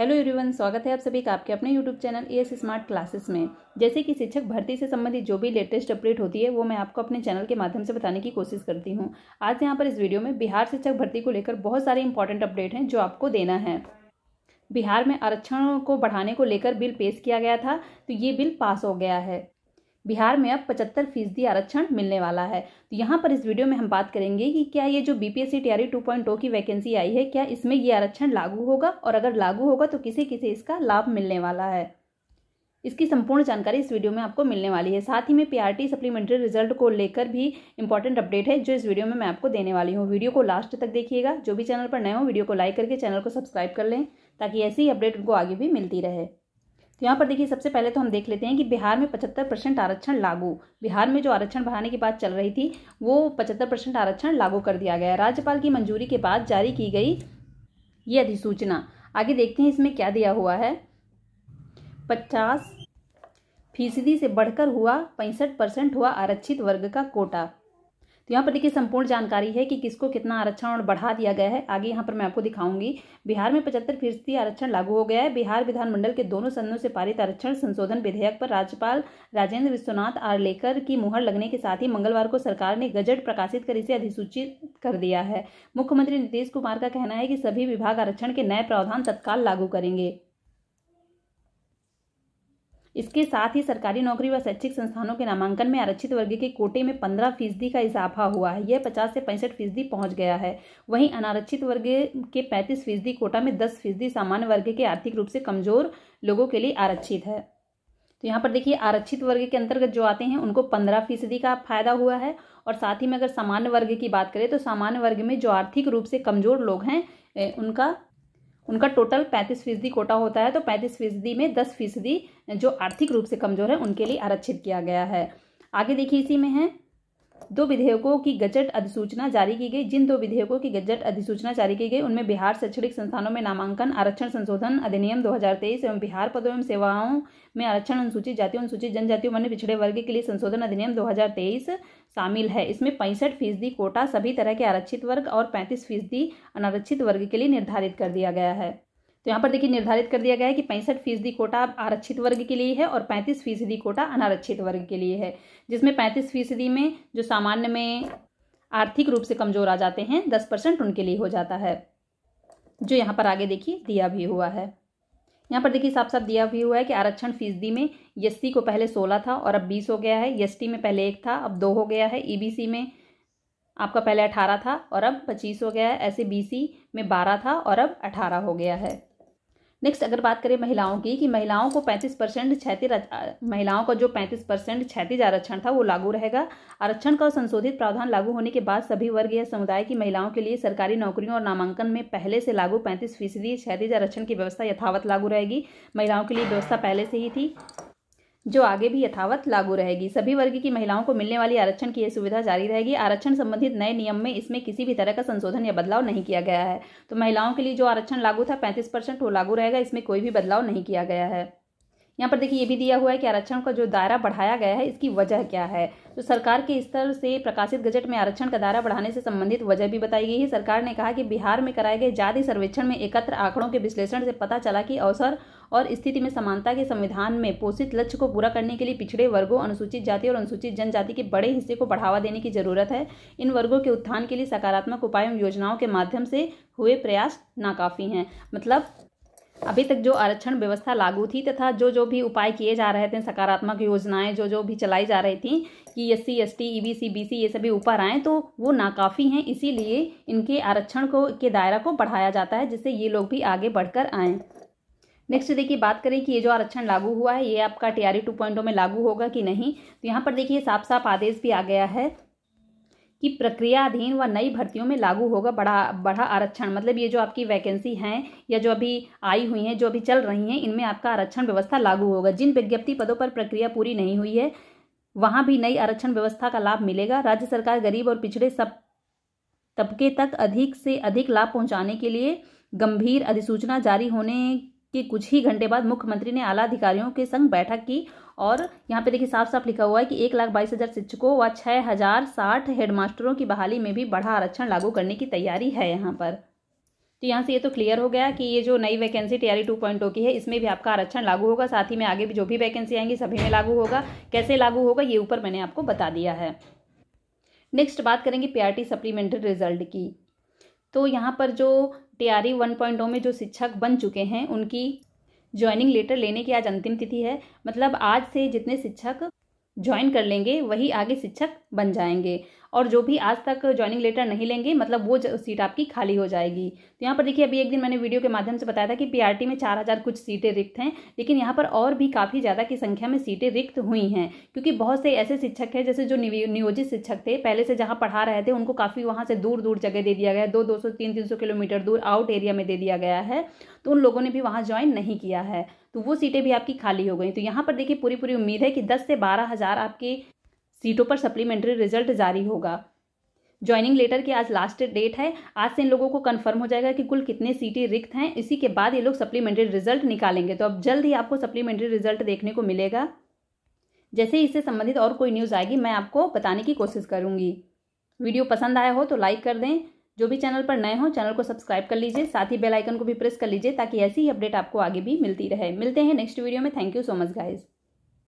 hello everyone स्वागत है आप सभी का आपके अपने YouTube channel A S smart classes में जैसे कि शिक्षक भर्ती से संबंधित जो भी लेटेस्ट अपडेट होती है वो मैं आपको अपने चैनल के माध्यम से बताने की कोशिश करती हूँ आज यहाँ पर इस वीडियो में बिहार शिक्षक भर्ती को लेकर बहुत सारे इंपॉर्टेंट अपडेट हैं जो आपको देना है बिहार में आरक्षण को बढ़ाने को लेकर बिल पेश किया गया था तो ये बिल पास हो गया है बिहार में अब पचहत्तर फीसदी आरक्षण मिलने वाला है तो यहाँ पर इस वीडियो में हम बात करेंगे कि क्या ये जो बीपीएससी टीआरई 2.0 की वैकेंसी आई है क्या इसमें ये आरक्षण लागू होगा और अगर लागू होगा तो किसे किसे इसका लाभ मिलने वाला है इसकी संपूर्ण जानकारी इस वीडियो में आपको मिलने वाली है साथ ही में पीआरटी सप्लीमेंट्री रिजल्ट को लेकर भी इंपॉर्टेंट अपडेट है जो इस वीडियो में मैं आपको देने वाली हूँ वीडियो को लास्ट तक देखिएगा जो भी चैनल पर नए हो वीडियो को लाइक करके चैनल को सब्सक्राइब कर लें ताकि ऐसी अपडेट उनको आगे भी मिलती रहे तो यहाँ पर देखिए सबसे पहले तो हम देख लेते हैं कि बिहार में पचहत्तर परसेंट आरक्षण लागू बिहार में जो आरक्षण बढ़ाने की बात चल रही थी वो पचहत्तर परसेंट आरक्षण लागू कर दिया गया है राज्यपाल की मंजूरी के बाद जारी की गई ये अधिसूचना आगे देखते हैं इसमें क्या दिया हुआ है पचास फीसदी से बढ़कर हुआ पैंसठ परसेंट हुआ आरक्षित वर्ग का कोटा तो यहाँ पर देखिए संपूर्ण जानकारी है कि किसको कितना आरक्षण और बढ़ा दिया गया है आगे यहाँ पर मैं आपको दिखाऊंगी बिहार में पचहत्तर फीसदी आरक्षण लागू हो गया है बिहार विधानमंडल के दोनों सदनों से पारित आरक्षण संशोधन विधेयक पर राज्यपाल राजेंद्र विश्वनाथ आरलेकर की मुहर लगने के साथ ही मंगलवार को सरकार ने गजट प्रकाशित कर इसे अधिसूचित कर दिया है मुख्यमंत्री नीतीश कुमार का कहना है कि सभी विभाग आरक्षण के नए प्रावधान तत्काल लागू करेंगे इसके साथ ही सरकारी नौकरी व शैक्षिक संस्थानों के नामांकन में आरक्षित वर्ग के कोटे में पंद्रह फीसदी का इजाफा हुआ है यह पचास से पैंसठ फीसदी पहुँच गया है वहीं अनारक्षित वर्ग के पैंतीस फीसदी कोटा में दस फीसदी सामान्य वर्ग के आर्थिक रूप से कमजोर लोगों के लिए आरक्षित है तो यहाँ पर देखिए आरक्षित वर्ग के अंतर्गत जो आते हैं उनको पंद्रह फीसदी का फायदा हुआ है और साथ ही में अगर सामान्य वर्ग की बात करें तो सामान्य वर्ग में जो आर्थिक रूप से कमजोर लोग हैं उनका उनका टोटल पैंतीस फीसदी कोटा होता है तो पैंतीस फीसदी में दस फीसदी जो आर्थिक रूप से कमजोर है उनके लिए आरक्षित किया गया है आगे देखिए इसी में है दो विधेयकों की गजट अधिसूचना जारी की गई जिन दो विधेयकों की गजट अधिसूचना जारी की गई उनमें बिहार शैक्षणिक संस्थानों में नामांकन आरक्षण संशोधन अधिनियम 2023 एवं बिहार पदों एवं सेवाओं में आरक्षण अनुसूचित जातियों अनुसूचित जनजातियों वन्य पिछड़े वर्ग के लिए संशोधन अधिनियम 2023 शामिल है इसमें पैंसठ फीसदी कोटा सभी तरह के आरक्षित वर्ग और पैंतीस फीसदी अनारक्षित वर्ग के लिए निर्धारित कर दिया गया है तो यहाँ पर देखिए निर्धारित कर दिया गया है कि पैंसठ फीसदी कोटा आरक्षित वर्ग के लिए है और पैंतीस फीसदी कोटा अनारक्षित वर्ग के लिए है जिसमें पैंतीस फीसदी में जो सामान्य में आर्थिक रूप से कमजोर आ जाते हैं दस परसेंट उनके लिए हो जाता है जो यहाँ पर आगे देखिए दिया भी हुआ है यहाँ पर देखिए साफ साफ दिया भी हुआ है कि आरक्षण फीसदी में एस को पहले सोलह था और अब बीस हो गया है एस में पहले एक था अब दो हो गया है ई में आपका पहले अठारह था और अब पच्चीस हो गया है ऐसे बी में बारह था और अब अठारह हो गया है नेक्स्ट अगर बात करें महिलाओं की कि महिलाओं को 35 परसेंट क्षेत्र महिलाओं का जो 35 परसेंट क्षैतिज आरक्षण था वो लागू रहेगा आरक्षण का संशोधित प्रावधान लागू होने के बाद सभी वर्ग या समुदाय की महिलाओं के लिए सरकारी नौकरियों और नामांकन में पहले से लागू पैंतीस फीसदी क्षैतिज आरक्षण की व्यवस्था यथावत लागू रहेगी महिलाओं के लिए व्यवस्था पहले से ही थी जो आगे भी यथावत लागू रहेगी सभी वर्ग की महिलाओं को मिलने वाली आरक्षण की यह सुविधा जारी रहेगी आरक्षण संबंधित नए नियम में इसमें किसी भी तरह का संशोधन या बदलाव नहीं किया गया है तो महिलाओं के लिए जो आरक्षण लागू था पैंतीस परसेंट वो लागू रहेगा इसमें कोई भी बदलाव नहीं किया गया है यहाँ पर देखिए ये भी दिया हुआ है कि आरक्षण का जो दायरा बढ़ाया गया है इसकी वजह क्या है तो सरकार के स्तर से प्रकाशित गजट में आरक्षण का दायरा बढ़ाने से संबंधित वजह भी बताई गई है सरकार ने कहा कि बिहार में कराए गए जाति सर्वेक्षण में एकत्र आंकड़ों के विश्लेषण से पता चला कि अवसर और स्थिति में समानता के संविधान में पोषित लक्ष्य को पूरा करने के लिए पिछड़े वर्गों अनुसूचित जाति और अनुसूचित जनजाति के बड़े हिस्से को बढ़ावा देने की जरूरत है इन वर्गों के उत्थान के लिए सकारात्मक उपायों योजनाओं के माध्यम से हुए प्रयास नाकाफी हैं मतलब अभी तक जो आरक्षण व्यवस्था लागू थी तथा जो जो भी उपाय किए जा रहे थे सकारात्मक योजनाएं जो जो भी चलाई जा रही थी कि S C S T E B C B C ये सभी ऊपर आएँ तो वो नाकाफ़ी हैं इसीलिए इनके आरक्षण को के दायरा को बढ़ाया जाता है जिससे ये लोग भी आगे बढ़कर आएँ नेक्स्ट देखिए बात करें कि ये जो आरक्षण लागू हुआ है ये आपका टी आर में लागू होगा कि नहीं तो यहाँ पर देखिए साफ साफ आदेश भी आ गया है की प्रक्रियाधीन व नई भर्तियों में लागू होगा बढ़ा बढ़ा आरक्षण मतलब ये जो आपकी वैकेंसी हैं या जो अभी आई हुई हैं जो अभी चल रही हैं इनमें आपका आरक्षण व्यवस्था लागू होगा जिन विज्ञप्ति पदों पर प्रक्रिया पूरी नहीं हुई है वहाँ भी नई आरक्षण व्यवस्था का लाभ मिलेगा राज्य सरकार गरीब और पिछड़े सब तबके तक अधिक से अधिक लाभ पहुँचाने के लिए गंभीर अधिसूचना जारी होने कि कुछ ही घंटे बाद मुख्यमंत्री ने आला अधिकारियों के संग बैठक की और यहाँ पे देखिए साफ साफ लिखा हुआ है कि एक लाख बाईस हज़ार शिक्षकों व छह हज़ार साठ हेडमास्टरों की बहाली में भी बढ़ा आरक्षण लागू करने की तैयारी है यहाँ पर तो यहाँ से ये तो क्लियर हो गया कि ये जो नई वैकेंसी टीआरई टू पॉइंट की है इसमें भी आपका आरक्षण लागू होगा साथ ही में आगे भी जो भी वैकेंसी आएंगी सभी में लागू होगा कैसे लागू होगा ये ऊपर मैंने आपको बता दिया है नेक्स्ट बात करेंगे पीआरटी सप्लीमेंट्री रिजल्ट की तो यहाँ पर जो टीआरई वन पॉइंट में जो शिक्षक बन चुके हैं उनकी ज्वाइनिंग लेटर लेने की आज अंतिम तिथि है मतलब आज से जितने शिक्षक ज्वाइन कर लेंगे वही आगे शिक्षक बन जाएंगे और जो भी आज तक ज्वाइनिंग लेटर नहीं लेंगे मतलब वो सीट आपकी खाली हो जाएगी तो यहाँ पर देखिए अभी एक दिन मैंने वीडियो के माध्यम से बताया था कि पीआरटी में चार हज़ार कुछ सीटें रिक्त हैं लेकिन यहाँ पर और भी काफ़ी ज़्यादा की संख्या में सीटें रिक्त हुई हैं क्योंकि बहुत से ऐसे शिक्षक हैं जैसे जो नियोजित शिक्षक थे पहले से जहाँ पढ़ा रहे थे उनको काफ़ी वहाँ से दूर दूर जगह दे दिया गया है दो दो सौ तीन तीन सौ किलोमीटर दूर आउट एरिया में दे दिया गया है तो उन लोगों ने भी वहाँ ज्वाइन नहीं किया है तो वो सीटें भी आपकी खाली हो गई तो यहाँ पर देखिए पूरी पूरी उम्मीद है कि दस से बारह हज़ार आपके सीटों पर सप्लीमेंट्री रिजल्ट जारी होगा ज्वाइनिंग लेटर की आज लास्ट डेट है आज से इन लोगों को कंफर्म हो जाएगा कि कुल कितने सीटें रिक्त हैं इसी के बाद ये लोग सप्लीमेंट्री रिजल्ट निकालेंगे तो अब जल्द ही आपको सप्लीमेंट्री रिजल्ट देखने को मिलेगा जैसे ही इससे संबंधित और कोई न्यूज़ आएगी मैं आपको बताने की कोशिश करूँगी वीडियो पसंद आया हो तो लाइक कर दें जो भी चैनल पर नए हो चैनल को सब्सक्राइब कर लीजिए साथ ही बेल आइकन को भी प्रेस कर लीजिए ताकि ऐसी ही अपडेट आपको आगे भी मिलती रहे मिलते हैं नेक्स्ट वीडियो में thank you so much guys